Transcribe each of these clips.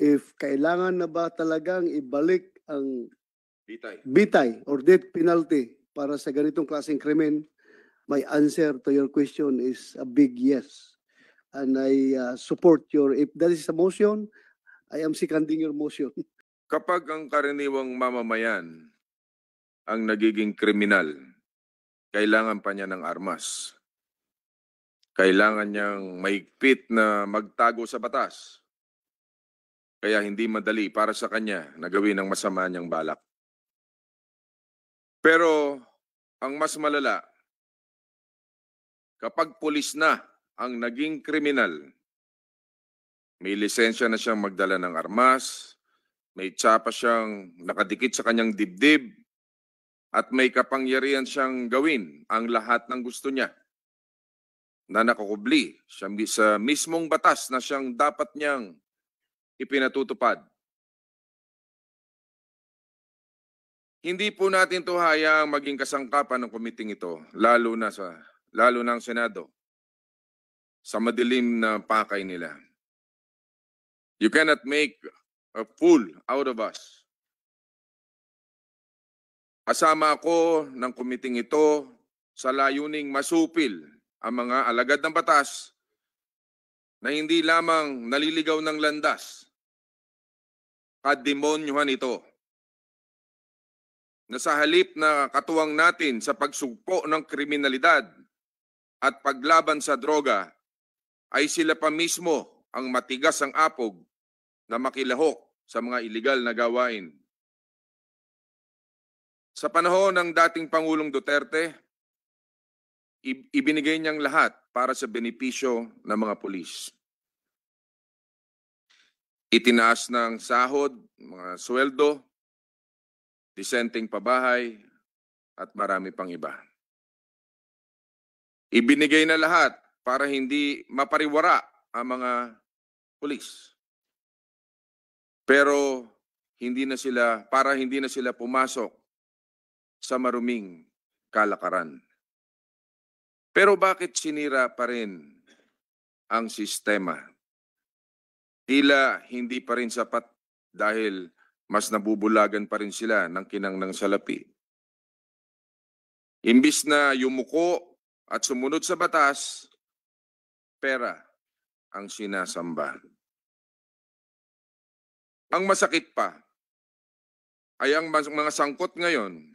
if kailangan na ba talagang ibalik ang bitay, bitay or death penalty para sa ganitong klaseng krimen, my answer to your question is a big yes. And I uh, support your, if that is a motion, I am seconding your motion. Kapag ang karaniwang mamamayan ang nagiging kriminal, kailangan pa niya ng armas. Kailangan niyang maigpit na magtago sa batas kaya hindi madali para sa kanya na gawin ang masama niyang balak. Pero ang mas malala, kapag pulis na ang naging kriminal, may lisensya na siyang magdala ng armas, may tsapa siyang nakadikit sa kanyang dibdib, at may kapangyarihan siyang gawin ang lahat ng gusto niya na nakukubli siya sa mismong batas na siyang dapat niyang ipinatutupad. Hindi po natin to hayaang maging kasangkapan ng komiting ito, lalo na sa lalo na Senado sa madilim na pakay nila. You cannot make a fool out of us. Asama ako ng komiting ito sa layuning masupil ang mga alagad ng batas na hindi lamang naliligaw ng landas kademonyuhan ito. Na sa halip na katuwang natin sa pagsugpo ng kriminalidad at paglaban sa droga, ay sila pa mismo ang matigas ang apog na makilahok sa mga ilegal na gawain. Sa panahon ng dating Pangulong Duterte, ibinigay niyang lahat para sa benepisyo ng mga pulis. Itinaas ng sahod, mga sweldo, dissenting pabahay, at marami pang iba. Ibinigay na lahat para hindi mapariwara ang mga pulis. Pero hindi na sila para hindi na sila pumasok sa maruming kalakaran. Pero bakit sinira pa rin ang sistema? Tila hindi pa rin sapat dahil mas nabubulagan pa rin sila ng kinang ng salapi. Imbis na yumuko at sumunod sa batas, pera ang sinasamba. Ang masakit pa ay ang mga sangkot ngayon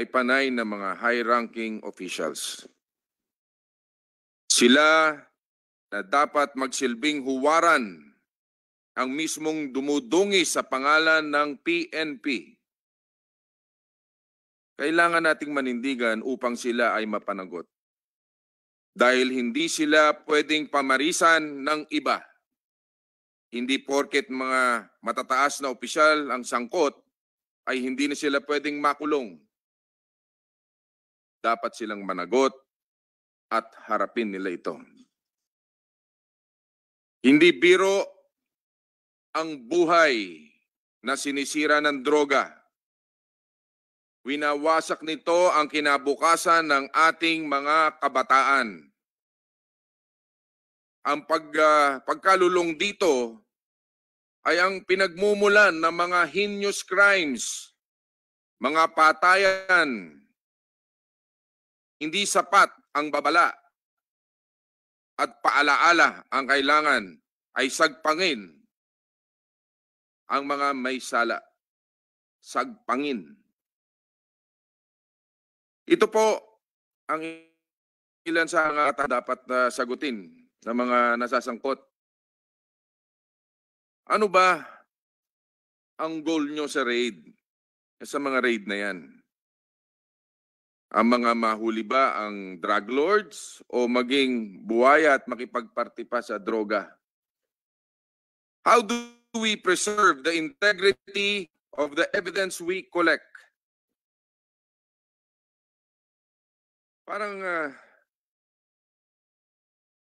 ay panay ng mga high-ranking officials. Sila na dapat magsilbing huwaran ang mismong dumudungi sa pangalan ng PNP. Kailangan nating manindigan upang sila ay mapanagot dahil hindi sila pwedeng pamarisan ng iba. Hindi porket mga matataas na opisyal ang sangkot ay hindi na sila pwedeng makulong. Dapat silang managot at harapin nila ito. Hindi biro ang buhay na sinisira ng droga. Winawasak nito ang kinabukasan ng ating mga kabataan. Ang pag, uh, pagkalulong dito ay ang pinagmumulan ng mga heinous crimes, mga patayan. Hindi sapat ang babala at paalaala ang kailangan ay sagpangin ang mga may sala. Sagpangin. Ito po ang ilan sa mga dapat na sagutin ng mga nasasangkot. Ano ba ang goal nyo sa raid? Sa mga raid na yan? ang mga mahuli ba ang drug lords o maging buwaya at makipagparti pa sa droga? How do we preserve the integrity of the evidence we collect? Parang uh,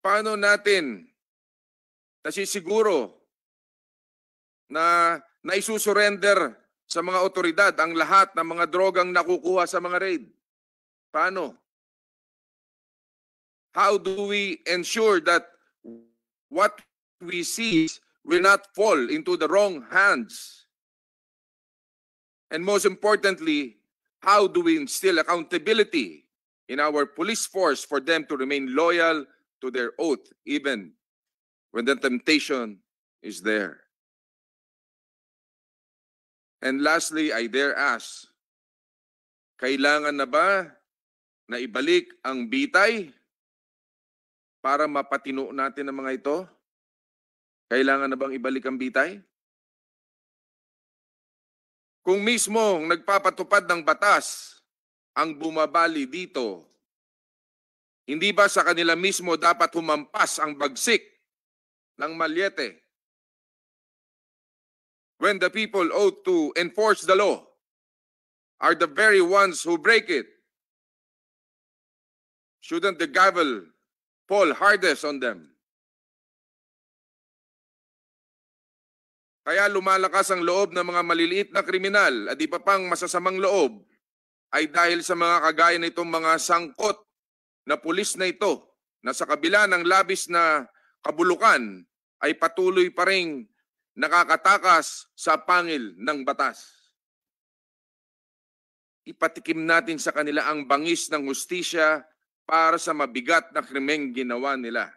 paano natin nasisiguro na naisusurrender sa mga otoridad ang lahat ng mga drogang nakukuha sa mga raid? Pano? How do we ensure that what we see will not fall into the wrong hands? And most importantly, how do we instill accountability in our police force for them to remain loyal to their oath, even when the temptation is there? And lastly, I dare ask, kailangan na ba na ibalik ang bitay para mapatino natin ang mga ito? Kailangan na bang ibalik ang bitay? Kung mismo ang nagpapatupad ng batas ang bumabali dito, hindi ba sa kanila mismo dapat humampas ang bagsik ng malyete? When the people ought to enforce the law are the very ones who break it, Shouldn't the gavel fall hardest on them? Kaya lumalakas ang loob ng mga maliliit na kriminal at pa pang masasamang loob ay dahil sa mga kagaya nitong mga sangkot na pulis na ito na sa kabila ng labis na kabulukan ay patuloy pa rin nakakatakas sa pangil ng batas. Ipatikim natin sa kanila ang bangis ng hustisya para sa mabigat na krimeng ginawa nila.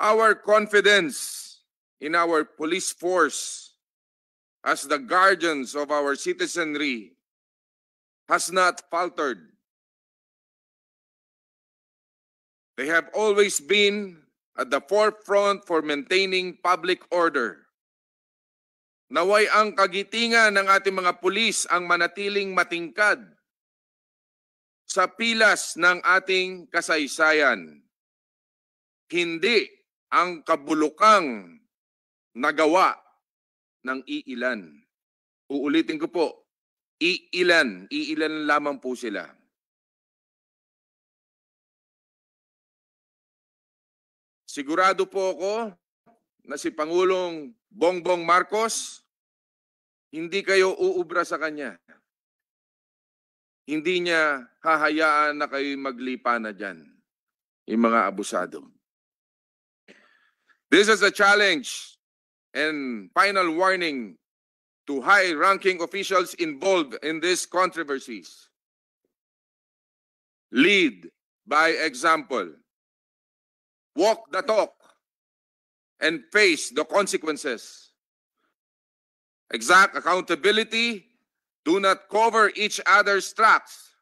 Our confidence in our police force as the guardians of our citizenry has not faltered. They have always been at the forefront for maintaining public order. Naway ang kagitingan ng ating mga pulis ang manatiling matingkad sa pilas ng ating kasaysayan. Hindi ang kabulukang nagawa ng iilan. Uulitin ko po, iilan, iilan lamang po sila. Sigurado po ako na si Pangulong Bongbong Marcos, hindi kayo uubra sa kanya hindi niya hahayaan na kayo maglipa na dyan, yung mga abusado. This is a challenge and final warning to high-ranking officials involved in these controversies. Lead by example. Walk the talk and face the consequences. Exact accountability Do not cover each other's tracks.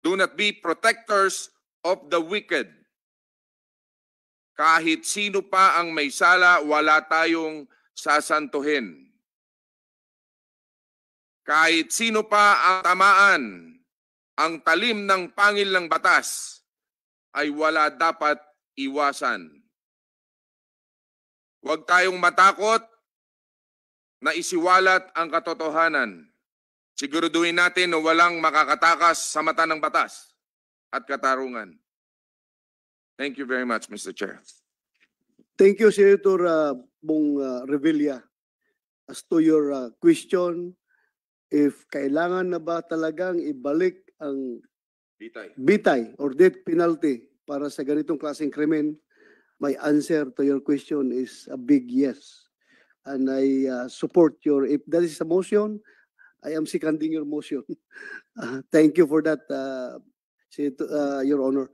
Do not be protectors of the wicked. Kahit sino pa ang may sala, wala tayong sasantuhin. Kahit sino pa ang tamaan, ang talim ng pangil ng batas ay wala dapat iwasan. Huwag tayong matakot na isiwalat ang katotohanan. Siguraduhin natin na walang makakatakas sa mata ng batas at katarungan. Thank you very much, Mr. Chair. Thank you, Senator uh, Bong uh, Revilla. As to your uh, question, if kailangan na ba talagang ibalik ang bitay, bitay or death penalty para sa ganitong klaseng krimen, my answer to your question is a big yes. And I uh, support your, if that is a motion, I am seconding your motion. Uh, ah, thank you for that, uh, Your Honor.